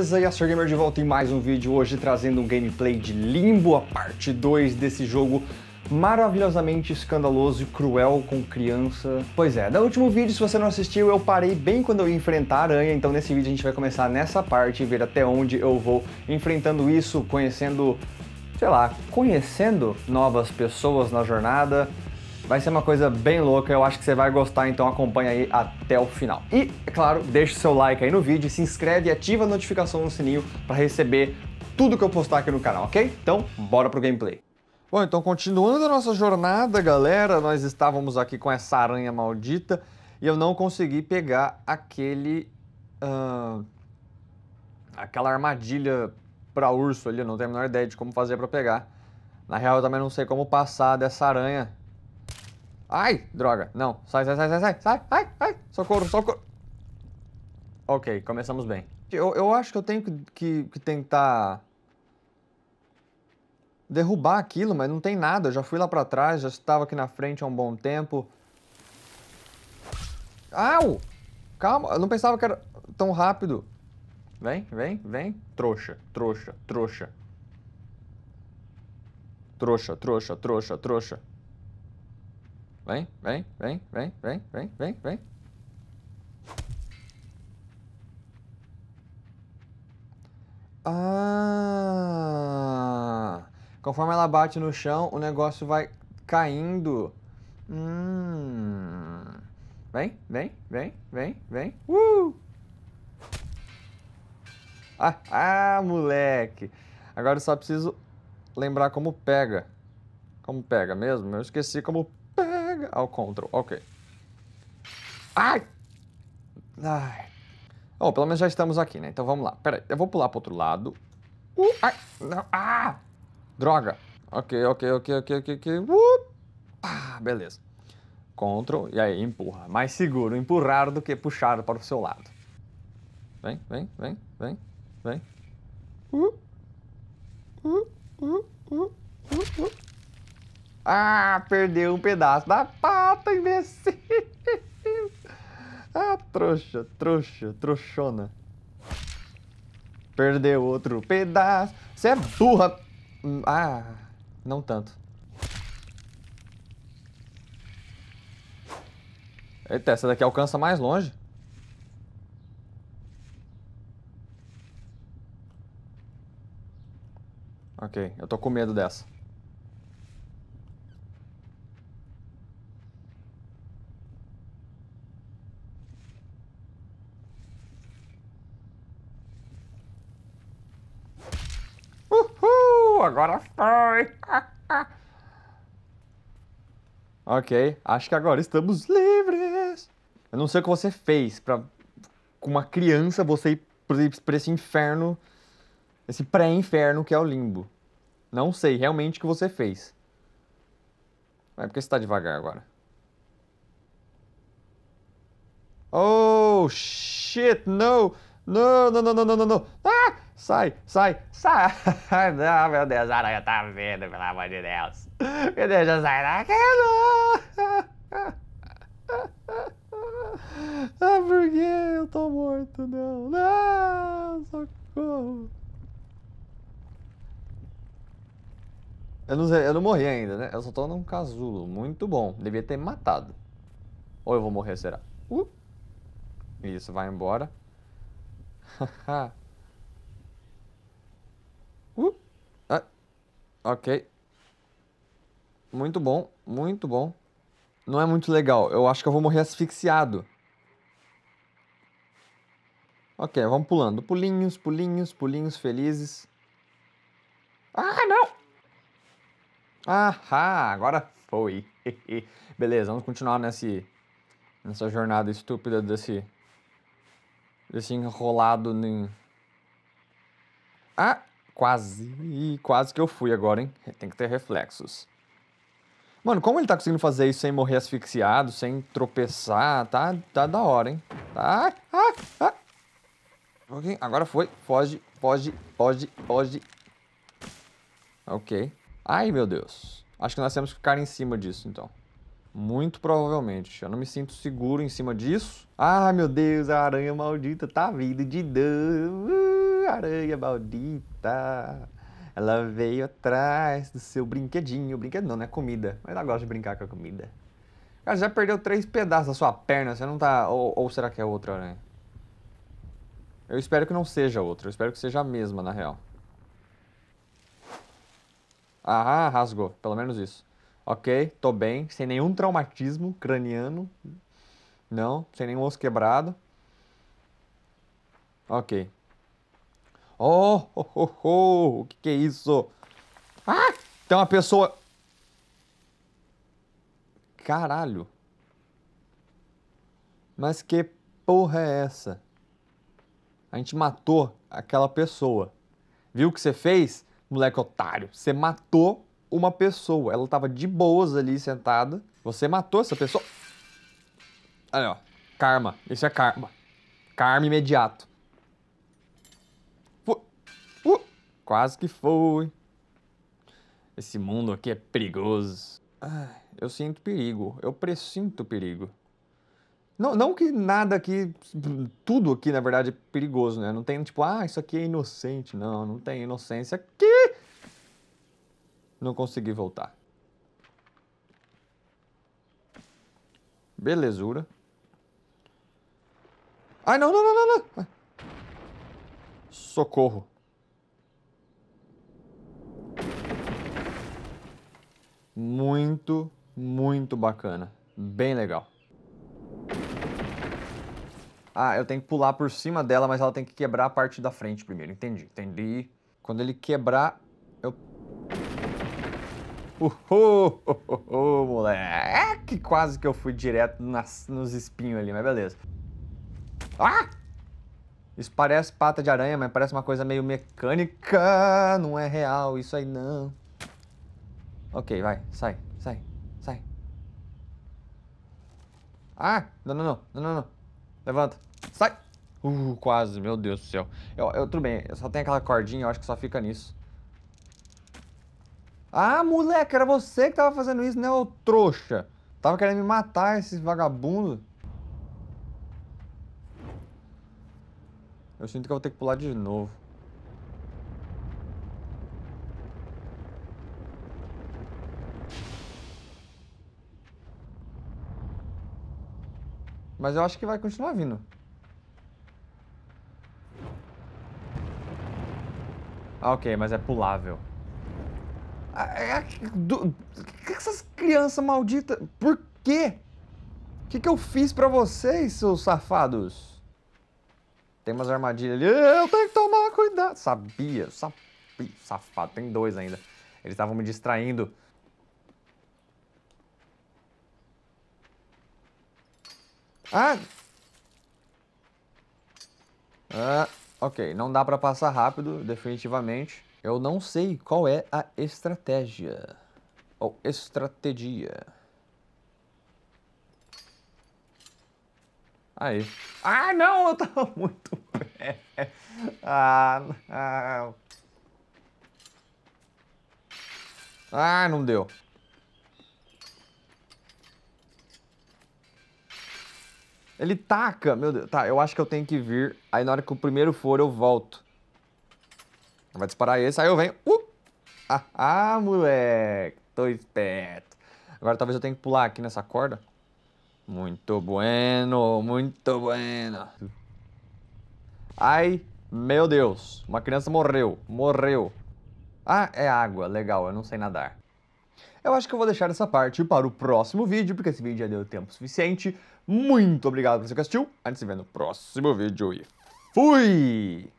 beleza? E a Sir Gamer de volta em mais um vídeo hoje trazendo um gameplay de Limbo, a parte 2 desse jogo maravilhosamente escandaloso e cruel com criança. Pois é, no último vídeo, se você não assistiu, eu parei bem quando eu ia enfrentar a aranha, então nesse vídeo a gente vai começar nessa parte e ver até onde eu vou enfrentando isso, conhecendo, sei lá, conhecendo novas pessoas na jornada, Vai ser uma coisa bem louca, eu acho que você vai gostar, então acompanha aí até o final. E, é claro, deixa o seu like aí no vídeo, se inscreve e ativa a notificação no sininho para receber tudo que eu postar aqui no canal, ok? Então, bora pro gameplay. Bom, então continuando a nossa jornada, galera, nós estávamos aqui com essa aranha maldita e eu não consegui pegar aquele... Uh, aquela armadilha para urso ali, eu não tenho a menor ideia de como fazer para pegar. Na real, eu também não sei como passar dessa aranha Ai, droga. Não. Sai, sai, sai, sai, sai, sai, ai, ai. Socorro, socorro. Ok, começamos bem. Eu, eu acho que eu tenho que, que, que tentar derrubar aquilo, mas não tem nada. Eu já fui lá pra trás, já estava aqui na frente há um bom tempo. Au! Calma, eu não pensava que era tão rápido. Vem, vem, vem. Trouxa, trouxa, trouxa. Trouxa, trouxa, trouxa, trouxa. Vem, vem, vem, vem, vem, vem, vem, vem. Ah! Conforme ela bate no chão, o negócio vai caindo. Hum. Vem, vem, vem, vem, vem. Uh! Ah, ah, moleque. Agora eu só preciso lembrar como pega. Como pega mesmo? Eu esqueci como carga? Ao Ctrl, ok. Ai! Ai. Bom, pelo menos já estamos aqui, né? Então vamos lá. Pera aí, eu vou pular pro outro lado. Uh, ai, não, ah! Droga. Ok, ok, ok, ok, ok, ok. Uh, ah, beleza. Ctrl, e aí, empurra. Mais seguro empurrar do que puxar para o seu lado. Vem, vem, vem, vem, vem. Uh, uh, uh, uh, uh, uh. Ah, perdeu um pedaço da pata, imbecil. Ah, trouxa, trouxa, trouxona. Perdeu outro pedaço. Você é burra. Ah, não tanto. Eita, essa daqui alcança mais longe. Ok, eu tô com medo dessa. agora foi! ok, acho que agora estamos livres! Eu não sei o que você fez pra, com uma criança, você ir pra esse inferno, esse pré-inferno que é o limbo. Não sei realmente o que você fez. Mas por que você tá devagar agora? Oh, shit, no! No, no, no, no, no, no, no! Ah! sai, sai, sai. Não, meu Deus, a aranha tá vendo pelo amor de Deus. Me deixa sair daqui, não. Ah, por que eu tô morto, não? Não, socorro. Eu não, eu não morri ainda, né? Eu só tô num casulo. Muito bom. Devia ter matado. Ou eu vou morrer, será? Uh! Isso, vai embora. Haha. Ok. Muito bom, muito bom. Não é muito legal. Eu acho que eu vou morrer asfixiado. Ok, vamos pulando. Pulinhos, pulinhos, pulinhos felizes. Ah, não! Ah, agora foi. Beleza, vamos continuar nesse, nessa jornada estúpida desse, desse enrolado. Em... Ah, Quase. quase que eu fui agora, hein? Tem que ter reflexos. Mano, como ele tá conseguindo fazer isso sem morrer asfixiado, sem tropeçar, tá, tá da hora, hein? Tá. Ah, ah. ah. Ok, agora foi. Foge, foge, foge, foge. Ok. Ai, meu Deus. Acho que nós temos que ficar em cima disso, então. Muito provavelmente. Eu não me sinto seguro em cima disso. Ai, meu Deus, a aranha maldita tá vindo de Deus aranha é maldita. Ela veio atrás do seu brinquedinho. Brinquedo não, né? Comida. Mas ela gosta de brincar com a comida. Cara, já perdeu três pedaços da sua perna. Você não tá. Ou, ou será que é outra aranha? Né? Eu espero que não seja outra. Eu espero que seja a mesma, na real. Ah, rasgou. Pelo menos isso. Ok, tô bem. Sem nenhum traumatismo craniano. Não, sem nenhum osso quebrado. Ok, Oh, oh, oh, oh, o que, é isso? Ah, tem uma pessoa... Caralho. Mas que porra é essa? A gente matou aquela pessoa. Viu o que você fez, moleque otário? Você matou uma pessoa. Ela tava de boas ali sentada. Você matou essa pessoa. Olha, ó. Karma. Isso é karma. Karma imediato. Quase que foi. Esse mundo aqui é perigoso. Ai, eu sinto perigo. Eu pressinto perigo. Não, não que nada aqui, tudo aqui, na verdade, é perigoso, né? Não tem tipo, ah, isso aqui é inocente. Não, não tem inocência aqui. Não consegui voltar. Belezura. Ai, não, não, não, não, não. Socorro. muito, muito bacana. Bem legal. Ah, eu tenho que pular por cima dela, mas ela tem que quebrar a parte da frente primeiro. Entendi, entendi. Quando ele quebrar, eu... Uhul, uh, uh, moleque! Quase que eu fui direto nas, nos espinhos ali, mas beleza. Ah! Isso parece pata de aranha, mas parece uma coisa meio mecânica. Não é real isso aí, não. Ok, vai. Sai, sai, sai. Ah! Não, não, não, não, não, não. Levanta. Sai! Uh, quase, meu Deus do céu. Eu, eu, tudo bem, eu só tenho aquela cordinha, eu acho que só fica nisso. Ah, moleque, era você que tava fazendo isso, né, ô trouxa? Tava querendo me matar, esses vagabundo. Eu sinto que eu vou ter que pular de novo. Mas eu acho que vai continuar vindo. Ah, ok, mas é pulável. Ah, é, é do, que essas crianças malditas... Por quê? O que, que eu fiz pra vocês, seus safados? Tem umas armadilhas ali. Eu tenho que tomar cuidado. Sabia, sabia, safado. Tem dois ainda. Eles estavam me distraindo. Ah! Ah, ok. Não dá pra passar rápido, definitivamente. Eu não sei qual é a estratégia. Ou estratégia. Aí. Ah, não! Eu tava muito perto. Ah, ah. Ah, não deu. Ele taca, meu Deus. Tá, eu acho que eu tenho que vir. Aí na hora que o primeiro for, eu volto. Vai disparar esse, aí eu venho. Uh! Ah, ah, moleque. Tô esperto. Agora talvez eu tenha que pular aqui nessa corda. Muito bueno, muito bueno. Ai, meu Deus. Uma criança morreu, morreu. Ah, é água, legal, eu não sei nadar. Eu acho que eu vou deixar essa parte para o próximo vídeo, porque esse vídeo já deu tempo suficiente. Muito obrigado por você que assistiu. A gente se vê no próximo vídeo e fui!